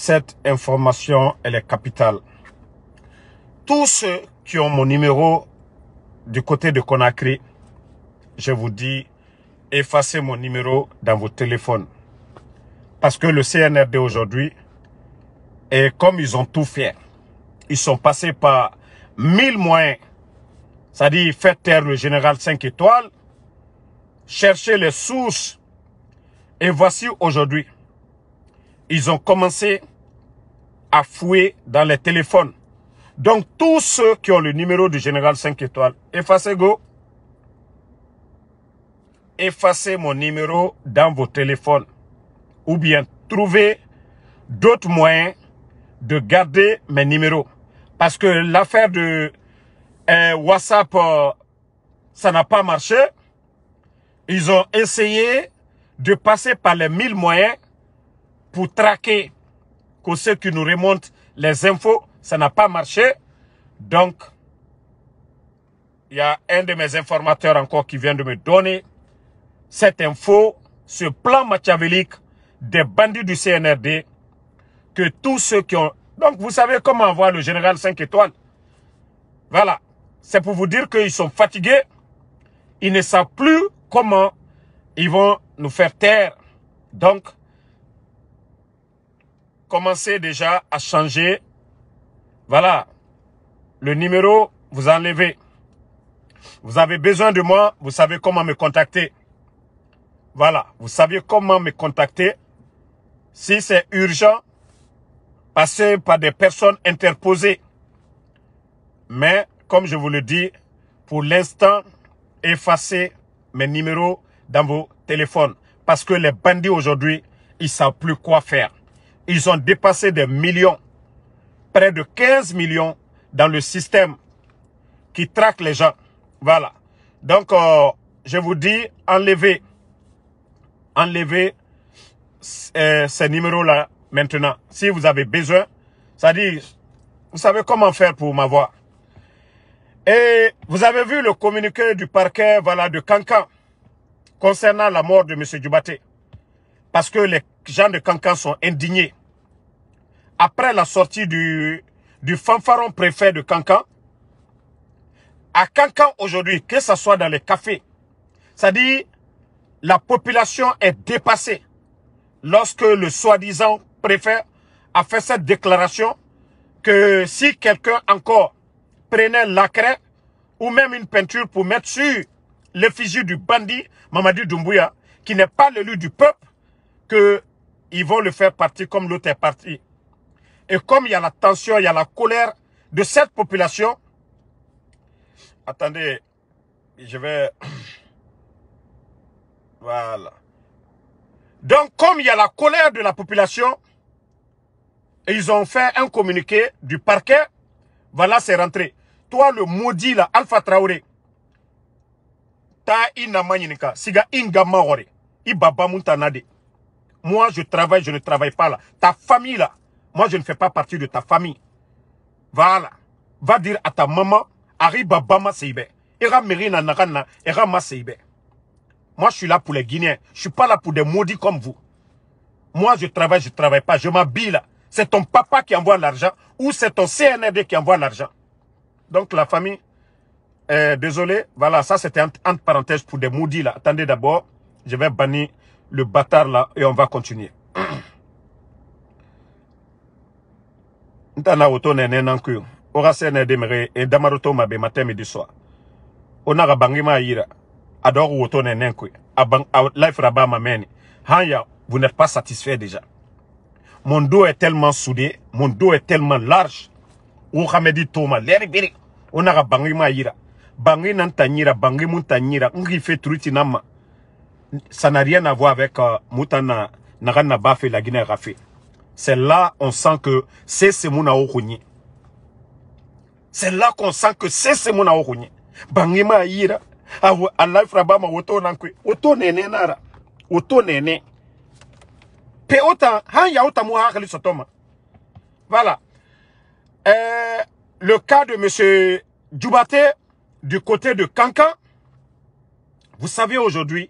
Cette information, elle est capitale. Tous ceux qui ont mon numéro du côté de Conakry, je vous dis, effacez mon numéro dans vos téléphones. Parce que le CNRD aujourd'hui, et comme ils ont tout fait, ils sont passés par mille moyens, c'est-à-dire faire taire le général 5 étoiles, chercher les sources, et voici aujourd'hui, ils ont commencé à fouer dans les téléphones. Donc tous ceux qui ont le numéro du général 5 étoiles, effacez go. Effacez mon numéro dans vos téléphones. Ou bien trouvez d'autres moyens de garder mes numéros. Parce que l'affaire de euh, WhatsApp, euh, ça n'a pas marché. Ils ont essayé de passer par les mille moyens pour traquer que ceux qui nous remontent les infos, ça n'a pas marché. Donc, il y a un de mes informateurs encore qui vient de me donner cette info, ce plan machiavélique des bandits du CNRD, que tous ceux qui ont... Donc, vous savez comment avoir le général 5 étoiles. Voilà. C'est pour vous dire qu'ils sont fatigués. Ils ne savent plus comment ils vont nous faire taire. Donc, commencez déjà à changer. Voilà. Le numéro, vous enlevez. Vous avez besoin de moi, vous savez comment me contacter. Voilà, vous savez comment me contacter. Si c'est urgent, passez par des personnes interposées. Mais, comme je vous le dis, pour l'instant, effacez mes numéros dans vos téléphones. Parce que les bandits aujourd'hui, ils savent plus quoi faire. Ils ont dépassé des millions, près de 15 millions dans le système qui traque les gens. Voilà. Donc, euh, je vous dis, enlevez, enlevez euh, ces numéros-là maintenant, si vous avez besoin. C'est-à-dire, vous savez comment faire pour m'avoir. Et vous avez vu le communiqué du parquet voilà, de Cancan concernant la mort de M. Dubaté. Parce que les gens de Cancan sont indignés après la sortie du, fanfaron préfet de Cancan, à Cancan aujourd'hui, que ce soit dans les cafés, c'est-à-dire la population est dépassée lorsque le soi-disant préfet a fait cette déclaration que si quelqu'un encore prenait la craie ou même une peinture pour mettre sur l'effigie du bandit Mamadou Doumbouya, qui n'est pas l'élu du peuple, qu'ils vont le faire partir comme l'autre est parti. Et comme il y a la tension, il y a la colère de cette population, attendez, je vais... Voilà. Donc, comme il y a la colère de la population, ils ont fait un communiqué du parquet, voilà, c'est rentré. Toi, le maudit, là, Alpha Traoré, ta siga inga ibaba Moi, je travaille, je ne travaille pas là. Ta famille là, moi, je ne fais pas partie de ta famille. Voilà. Va dire à ta maman, arriba bama seibe. Era nagana, era ma Moi, je suis là pour les Guinéens. Je suis pas là pour des maudits comme vous. Moi, je travaille, je travaille pas. Je m'habille là. C'est ton papa qui envoie l'argent ou c'est ton CNRD qui envoie l'argent. Donc, la famille, euh, désolé, voilà, ça c'était entre, entre parenthèses pour des maudits là. Attendez d'abord, je vais bannir le bâtard là et on va continuer. ntana woto nene nankuyo orase ne demere e damaroto mabe matemi di soa onaga bangima yira adogo woto nene nkuyo abang life raba mameni hanya vous n'êtes pas satisfait déjà mon dos est tellement soudé mon dos est tellement large o khamedi toma leri biri onaga bangima yira bangi nantanyira bangi muntanyira ngi fe truti ça n'a rien à voir avec euh, mutana nagana bafe la guinée rafé c'est là on sent que c'est ce mon C'est là qu'on sent que c'est ce mon aokouni. Bangima ira. Allah fraba ma woto nankwe. Woto nene nara. Woto nene. Pe autant, han ya autant mouha hakali sotoma. Voilà. Euh, le cas de monsieur Djoubaté du côté de Kankan. Vous savez aujourd'hui,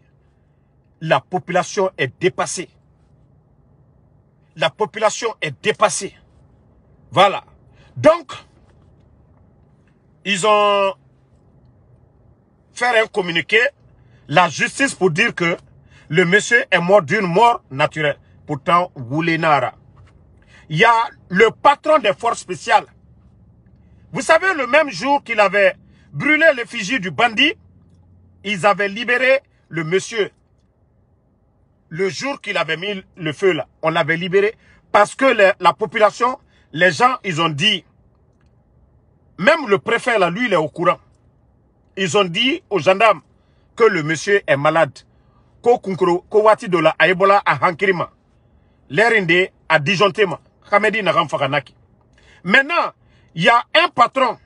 la population est dépassée la population est dépassée. Voilà. Donc, ils ont fait un communiqué, la justice pour dire que le monsieur est mort d'une mort naturelle. Pourtant, Woulenara. Il y a le patron des forces spéciales. Vous savez, le même jour qu'il avait brûlé l'effigie du bandit, ils avaient libéré le monsieur le jour qu'il avait mis le feu là, on l'avait libéré parce que la population, les gens, ils ont dit, même le préfet là, lui, il est au courant. Ils ont dit aux gendarmes que le monsieur est malade. Ko kowati dola a a a Maintenant, il y a un patron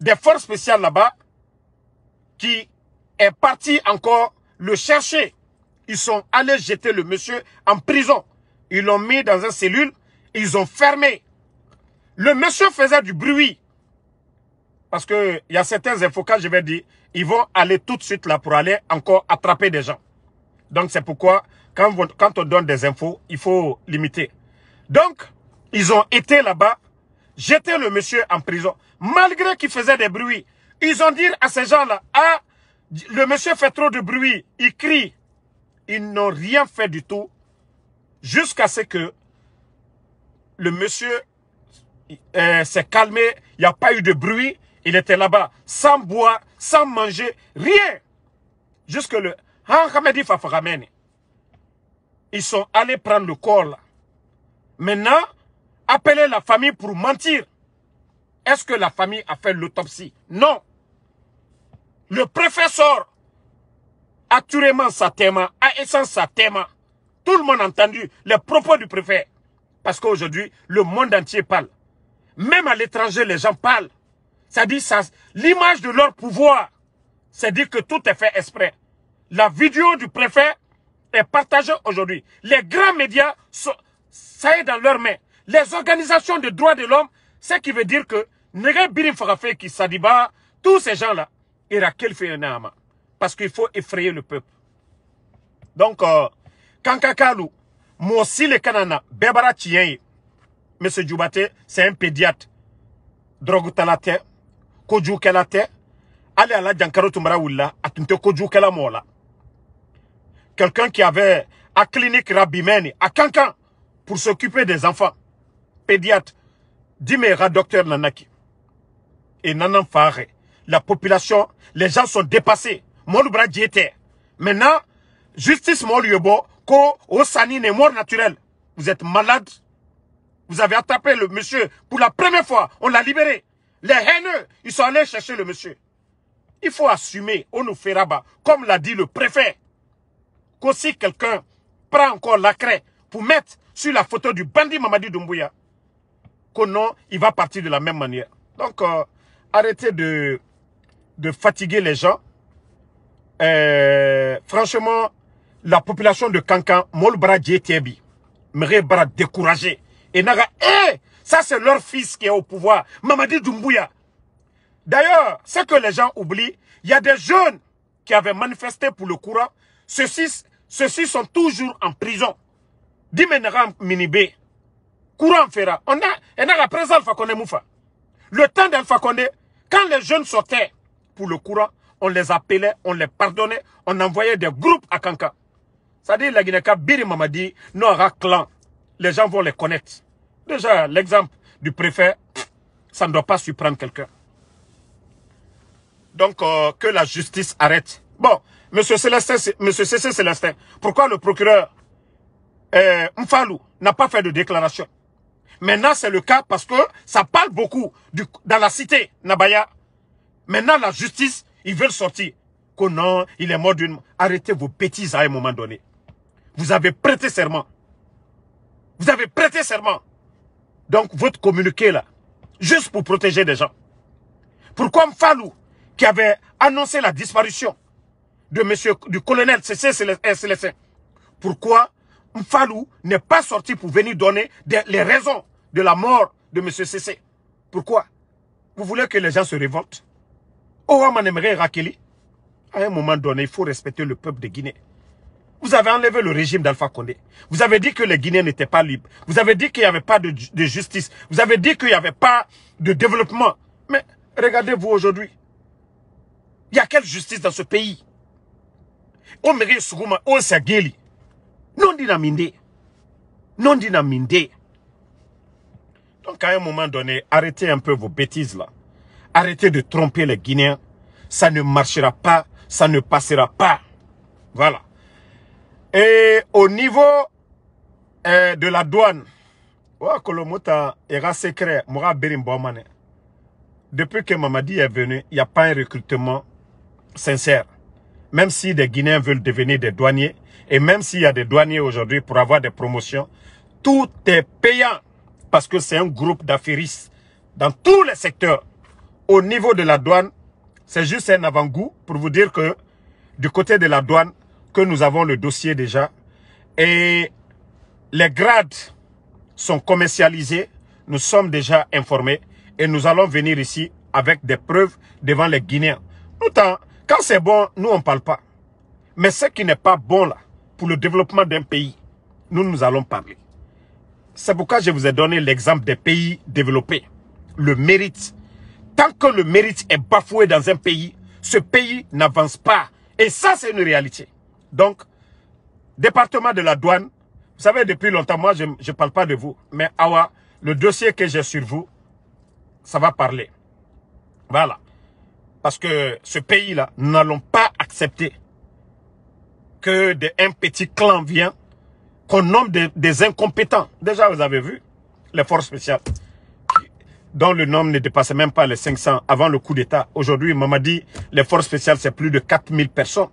des forces spéciales là-bas qui est parti encore le chercher ils sont allés jeter le monsieur en prison. Ils l'ont mis dans une cellule, ils ont fermé. Le monsieur faisait du bruit. Parce il y a certains infocats, je vais dire, ils vont aller tout de suite là pour aller encore attraper des gens. Donc c'est pourquoi, quand, quand on donne des infos, il faut limiter. Donc, ils ont été là-bas, jeter le monsieur en prison. Malgré qu'il faisait des bruits, ils ont dit à ces gens-là, ah, le monsieur fait trop de bruit, il crie, ils n'ont rien fait du tout jusqu'à ce que le monsieur euh, s'est calmé. Il n'y a pas eu de bruit. Il était là-bas sans boire, sans manger, rien. Jusque le... Ils sont allés prendre le corps là. Maintenant, appeler la famille pour mentir. Est-ce que la famille a fait l'autopsie Non. Le professeur, actuellement Satema et sans thème, Tout le monde a entendu les propos du préfet. Parce qu'aujourd'hui, le monde entier parle. Même à l'étranger, les gens parlent. Ça dit ça, l'image de leur pouvoir, c'est dire que tout est fait exprès. La vidéo du préfet est partagée aujourd'hui. Les grands médias, ça est dans leurs mains. Les organisations de droits de l'homme, ce qui veut dire que qui Sadiba, tous ces gens-là, Irakel Parce qu'il faut effrayer le peuple. Donc, euh, moi aussi le Kanana, Bebara Tienye, M. Djoubate, c'est un pédiatre. Drogue talate, allez à la Djankaro à Tunte Kelamola. Quelqu'un qui avait à clinique Rabimeni, à Kankan, pour s'occuper des enfants. Pédiatre, Dis-moi, docteur Nanaki. Et Nanan la population, les gens sont dépassés. Mon bras était. Maintenant, Justice Moliobo, Ko, Osani, n'est mort naturel. Vous êtes malade. Vous avez attrapé le monsieur pour la première fois. On l'a libéré. Les haineux, ils sont allés chercher le monsieur. Il faut assumer, on nous fait rabat, comme l'a dit le préfet. Qu'aussi quelqu'un prend encore la craie pour mettre sur la photo du bandit Mamadi Doumbouya, qu'au non, il va partir de la même manière. Donc, euh, arrêtez de, de fatiguer les gens. Euh, franchement, la population de Kankan Djetiebi, découragé et naga eh ça c'est leur fils qui est au pouvoir Mamadi Doumbouya d'ailleurs ce que les gens oublient il y a des jeunes qui avaient manifesté pour le courant ceux-ci sont toujours en prison Minibé, courant fera on a et présent Alpha Moufa le temps d'Alpha quand les jeunes sortaient pour le courant on les appelait, on les pardonnait, on envoyait des groupes à Kankan... C'est-à-dire la Guinée, Biri Mamadi, clan, les gens vont les connaître. Déjà, l'exemple du préfet, ça ne doit pas surprendre quelqu'un. Donc, euh, que la justice arrête. Bon, Monsieur Célestin, Célestin, pourquoi le procureur euh, Mfalou n'a pas fait de déclaration Maintenant, c'est le cas parce que ça parle beaucoup dans la cité Nabaya. Maintenant, la justice, ils veulent sortir. Que non, il est mort d'une... Arrêtez vos bêtises à un moment donné. Vous avez prêté serment. Vous avez prêté serment. Donc, votre communiqué là, juste pour protéger des gens. Pourquoi Mfalou, qui avait annoncé la disparition de monsieur, du colonel CC euh, pourquoi Mfalou n'est pas sorti pour venir donner les raisons de la mort de monsieur CC Pourquoi Vous voulez que les gens se révoltent Au Rakeli. À un moment donné, il faut respecter le peuple de Guinée. Vous avez enlevé le régime d'Alpha Condé. Vous avez dit que les Guinéens n'étaient pas libres. Vous avez dit qu'il n'y avait pas de, justice. Vous avez dit qu'il n'y avait pas de développement. Mais regardez-vous aujourd'hui. Il y a quelle justice dans ce pays Omeri Non Non Donc à un moment donné, arrêtez un peu vos bêtises là. Arrêtez de tromper les Guinéens. Ça ne marchera pas. Ça ne passera pas. Voilà. Et au niveau euh, de la douane, secret, Depuis que Mamadi est venu, il n'y a pas un recrutement sincère. Même si des Guinéens veulent devenir des douaniers, et même s'il y a des douaniers aujourd'hui pour avoir des promotions, tout est payant parce que c'est un groupe d'affairistes dans tous les secteurs. Au niveau de la douane, c'est juste un avant-goût pour vous dire que du côté de la douane, nous avons le dossier déjà. Et les grades sont commercialisés. Nous sommes déjà informés. Et nous allons venir ici avec des preuves devant les Guinéens. Pourtant, quand c'est bon, nous, on parle pas. Mais ce qui n'est pas bon là, pour le développement d'un pays, nous, nous allons parler. C'est pourquoi je vous ai donné l'exemple des pays développés. Le mérite. Tant que le mérite est bafoué dans un pays, ce pays n'avance pas. Et ça, c'est une réalité. Donc, département de la douane, vous savez, depuis longtemps, moi, je ne parle pas de vous, mais Awa, le dossier que j'ai sur vous, ça va parler. Voilà. Parce que ce pays-là, nous n'allons pas accepter que des petit clan vient, qu'on nomme des, incompétents. Déjà, vous avez vu, les forces spéciales, dont le nombre ne dépassait même pas les 500 avant le coup d'État. Aujourd'hui, Mamadi, les forces spéciales, c'est plus de 4000 personnes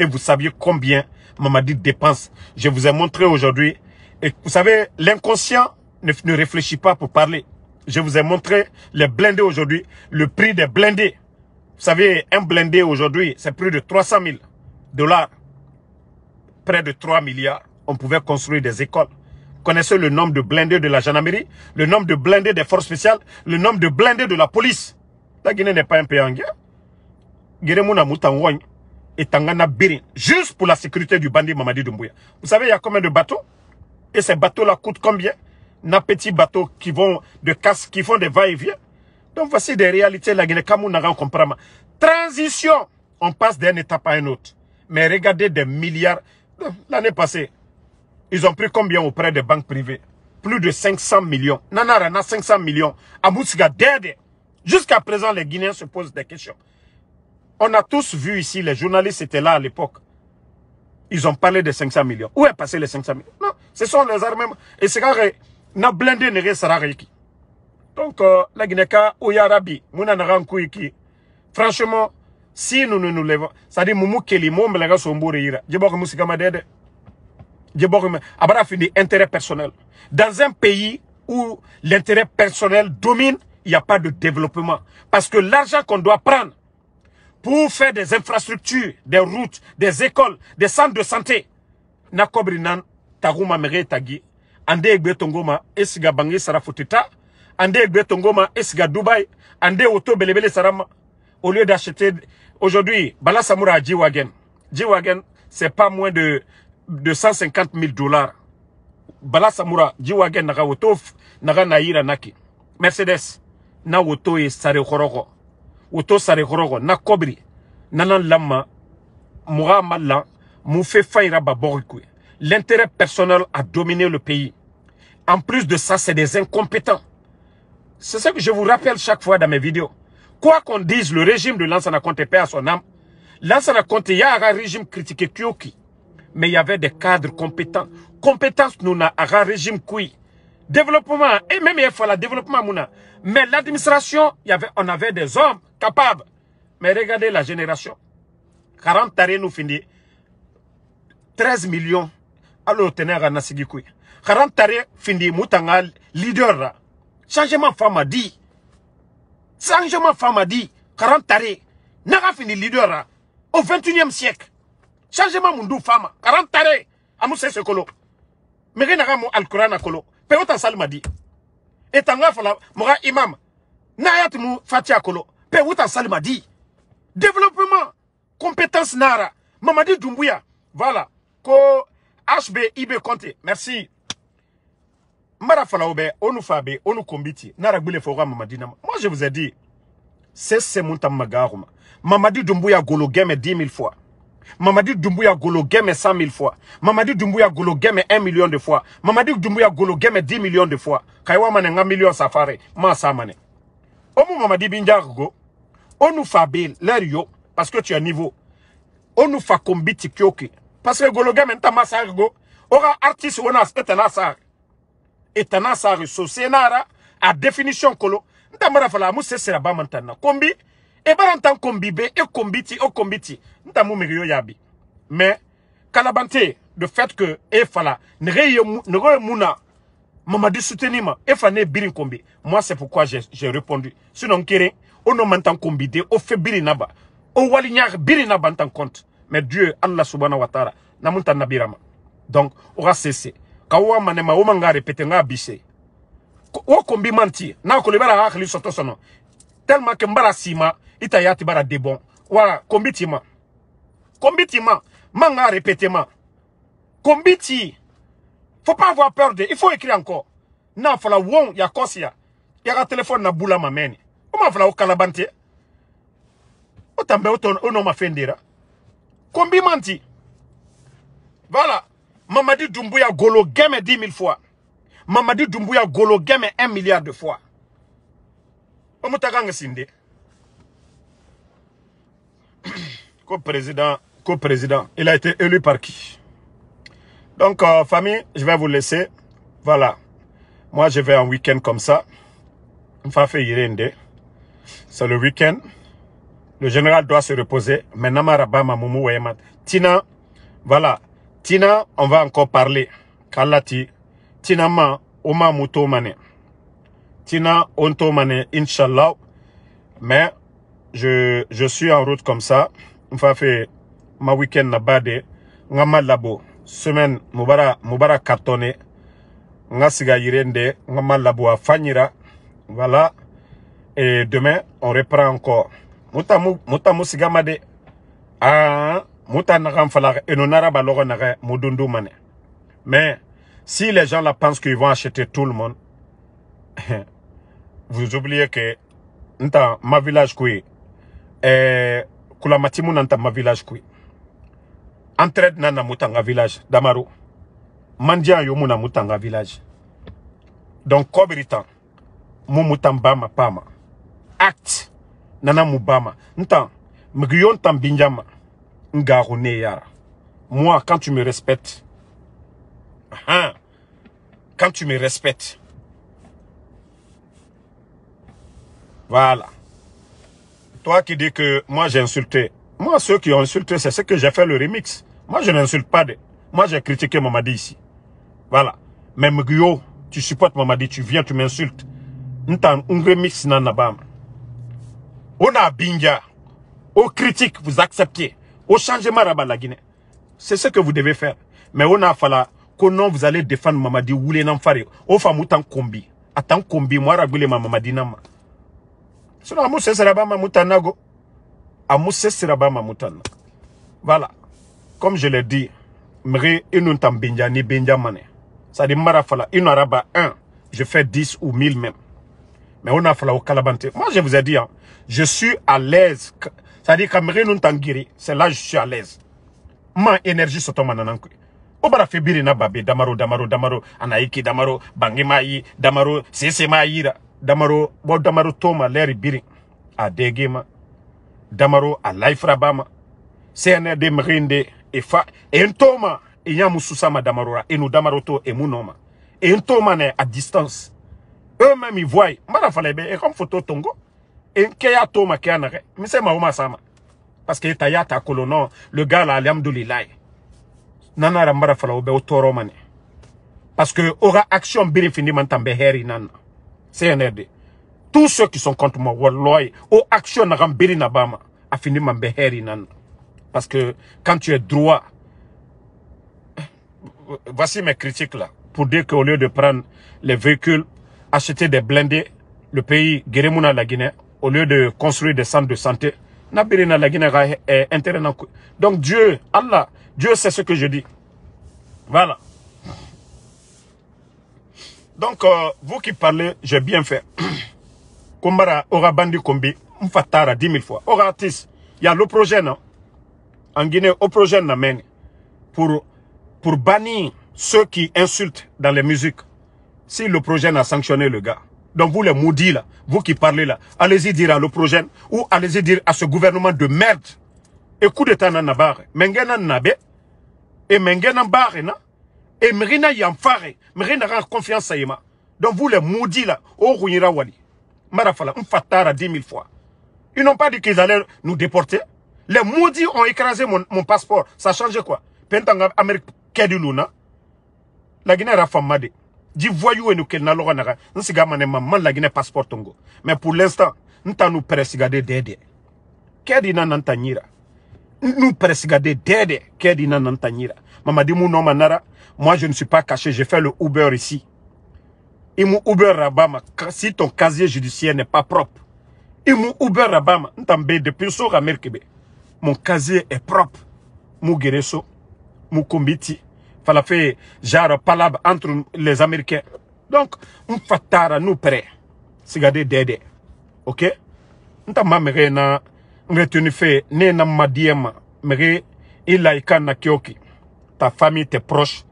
et vous saviez combien Mamadi dépense. Je vous ai montré aujourd'hui. Et vous savez, l'inconscient ne, réfléchit pas pour parler. Je vous ai montré les blindés aujourd'hui, le prix des blindés. Vous savez, un blindé aujourd'hui, c'est plus de 300 000 dollars, près de 3 milliards. On pouvait construire des écoles. Vous connaissez le nombre de blindés de la gendarmerie, le nombre de blindés des forces spéciales, le nombre de blindés de la police. La Guinée n'est pas un pays en guerre et Tangana juste pour la sécurité du bandit Mamadi Doumbouya. Vous savez, il y a combien de bateaux Et ces bateaux-là coûtent combien N'a petits bateaux qui vont de casse, qui font des va-et-vient. Donc voici des réalités. La Guinée, a comprend. Transition, on passe d'une étape à une autre. Mais regardez des milliards. L'année passée, ils ont pris combien auprès des banques privées Plus de 500 millions. Nanarana, 500 millions. Amoussiga, Dede. Jusqu'à présent, les Guinéens se posent des questions. On a tous vu ici, les journalistes étaient là à l'époque. Ils ont parlé de 500 millions. Où est passé les 500 millions Non, ce sont les armées. Et c'est quand na blindé ne sera Donc, euh, la Guinée-Ka, Oyarabi, Mounanarankouyiki. Franchement, si nous ne nous levons, ça dit Moumou Keli, Moum Belaga Sombourira, je Moussikama Dede, vous Abara fini intérêt personnel. Dans un pays où l'intérêt personnel domine, il n'y a pas de développement. Parce que l'argent qu'on doit prendre, pour faire des infrastructures, des routes, des écoles, des centres de santé. Nakobri nan taguma mere tagi. Ande egbe tongoma esiga bangi sarafutita. Ande egbe tongoma esiga Dubaï. Ande auto belebele sarama. Au lieu d'acheter aujourd'hui, Bala Samoura à G-Wagen. G-Wagen, c'est pas moins de, de 150 000 dollars. Bala Samoura, G-Wagen naga auto, naga naïra naki. Mercedes, na auto et sare na nanan lama, l'intérêt personnel a dominé le pays en plus de ça c'est des incompétents c'est ce que je vous rappelle chaque fois dans mes vidéos quoi qu'on dise le régime de Lansana compté pas à son âme Lansana Compte, il y a un régime critiqué Kyoki mais il y avait des cadres compétents compétence nous n'a un régime qui Développement, et même il faut la développement, Mouna. Mais l'administration, on avait des hommes capables. Mais regardez la génération. 40 tarés nous finit. 13 millions. Alors, tenez à 40 tarés finit, Moutanga, leader. Changement femme a dit. Changement femme a dit. 40 tarés. Naga fini leader. Au 21e siècle. Changement Moundou femme. 40 tarés. Amoussé Sekolo. Mais regardez n'a al les Kolo pewu Salimadi. etanga ma fala imam n'a Mou fatia Pewuta kolo dit développement compétence nara mamadi dumbuya voilà ko hb conte merci mara Fala Obe, Onufabe, nu n'ara gbele Fora, mamadi nama moi je vous ai dit c'est c'est montant mamadi dumbuya golo game 10 mille fois Mamadi Doumbouya Golo Game 100 000 fois. Mamadi Doumbouya Golo Game 1 million de fois. Mamadi Doumbouya Golo Game 10 millions de fois. Kaiwa mane nga million safari. Ma sa mane. Omu Mamadi Binjargo. Onu Fabil. Lerio. Parce que tu as niveau. Onu Fakombi Tikyoki. Parce que Golo Game nta masargo. Aura artiste onas etanasar. Etanasar. So senara. A définition kolo. Nta mara fala. Mousse sera ba mantana. Kombi. Kombi. Et eh, bara ntan kombi be et eh, kombi au nta mu yabi mais kalabante le fait que e fala ne ne nere muna mamadi soutenir ma e fa ne biri moi c'est pourquoi j'ai j'ai répondu sinon kéré oh, on no mantan kombi de oh, fait fe naba o oh, wali nyaar biri compte mais dieu allah subhanahu wa ta'ala namunta nabirama donc aura cessé kawa manema o manga répéter nga bise o kombi mentir. na ko libera soto sono tellement que mbara sima ita yati bara debon wala combitima combitima manga répétément ne faut pas avoir peur de il faut écrire encore na fala won ya kosia ya ka téléphone na bula ma o ma fala o kalabante o tambe ma fendera combimanti voilà Mamadi dumbuya Golo game 10 fois Mamadi d'umbuya Golo game 1 milliard de fois sinde. co-président co-président il a été élu par qui donc euh, famille je vais vous laisser voilà moi je vais un week-end comme ça Fafe Irende. c'est le week-end le général doit se reposer maintenant marabama mumu tina voilà tina on va encore parler kalati tina ma oma Tina Ontomane, Inch'Allah. Mais je, je suis en route comme ça. On va faire ma week-end à labo. Semaine Mubara, Mubara Ngasiga labo Voilà. Et demain, on reprend encore. Ah, Mais, si les gens la pensent qu'ils vont acheter tout le monde, vous oubliez que nta ma village kui eh, kula ma village kui entraide nana mutanga village damaru mandia yomuna mutanga village donc kobiri tan mu mutamba pama act nana mubama. Nta m'guyon t'ambinjama, ngarone yara moi quand tu me respectes hein, quand tu me respectes Voilà. Toi qui dis que moi j'ai insulté. Moi, ceux qui ont insulté, c'est ceux que j'ai fait le remix. Moi, je n'insulte pas. Moi, j'ai critiqué Mamadi ici. Voilà. Même Guyo, tu supportes Mamadi, tu viens, tu m'insultes. Ntan, un remix nanabam. On a Binga. On critique, vous acceptez. Au changement rabat la Guinée. C'est ce que vous devez faire. Mais on a fallu que vous allez défendre Mamadi, ou les faire? Au fameux tant combi. Attends combi, moi, ragoulé ma Mamadi sinon amu sesera ba ma mutana go amu sesera ba ma voilà comme je l'ai dit mri inu tambinja ni benjamane ça dit marafala inu araba 1 je fais 10 ou 1000 même mais on a fallu au calabante moi je vous ai dit hein, je suis à l'aise ça dit kamri inu tangiri c'est là je suis à l'aise ma énergie sotoma nananku obara febiri na babe damaro damaro damaro anaiki damaro bangima yi damaro sesema maïra damaro bo damaro toma leri biri a degema damaro a laifra bama sene de mrinde et fa en toma e nyamu susama damarora e damaro to e munoma et en toma ne à distance eux-mêmes ils voient mara fallait be e comme photo tongo en keya toma ke anare mi se ma sama parce que taya ta kolono le gars là alhamdoulillah nana ra fallait fala au o toro parce que aura action biri fini man tambe heri nana CNRD. Tous ceux qui sont contre moi, au action a fini Mbeheri Nan. Parce que quand tu es droit, voici mes critiques là, pour dire qu'au lieu de prendre les véhicules, acheter des blindés, le pays Guéremouna la Guinée, au lieu de construire des centres de santé, la Guinée est intérêt. Donc Dieu, Allah, Dieu sait ce que je dis. Voilà donc euh, vous qui parlez j'ai bien fait kumbara aura bandi kombi mfatara 10 000 fois aura artiste il y a le projet non en Guinée au projet n'amène pour pour bannir ceux qui insultent dans les musiques si le projet n'a sanctionné le gars donc vous les maudits là, vous qui parlez là, allez-y dire à projet ou allez-y dire à ce gouvernement de merde. Et coup d'état barre. Mengena nabe. Et mengena barre et Merina Yamfare, Merina rend confiance à Yema. Donc vous les maudits là, au Rouira Wali. Marafala, on fatara dix mille fois. Ils n'ont pas dit qu'ils allaient nous déporter. Les maudits ont écrasé mon, mon passeport. Ça change quoi Pentanga Amérique Kediluna. La Guinée Rafamade. Dis voyou et nous qu'elle n'a l'aura n'a maman la Guinée passeport tongo. Mais pour l'instant, nous t'en nous persigade dédé. Kedina Nantanyira. Nous persigade dédé. Kedina Nantanyira. Mamadimou non manara. Moi, je ne suis pas caché. J'ai fait le Uber ici. Imu Uber Rabama. Si ton casier judiciaire n'est pas propre. Imu Uber Rabama. Ntambe depuis so Ramerkebe. Mon casier est propre. Mou Gereso. Mou Kombiti. Fala fait genre palabre entre les Américains. Donc, fatara nous prêt. Sigade dede. Ok? Ntama mire na. m'a Ne na madiema. il Ilaika na kyoki ta famille, tes proches.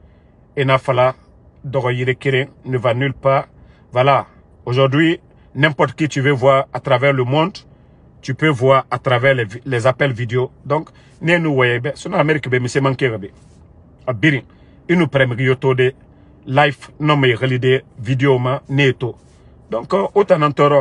Et Nafala, Doroyire Kirin ne va nulle part. Voilà, aujourd'hui, n'importe qui tu veux voir à travers le monde, tu peux voir à travers les, appels vidéo. Donc, ne nous voyez, pas, ben, c'est Amérique, ben, mais c'est manqué. À ben. nous ah, une première de life, non mais relidé, vidéo, netto. Donc, euh, autant en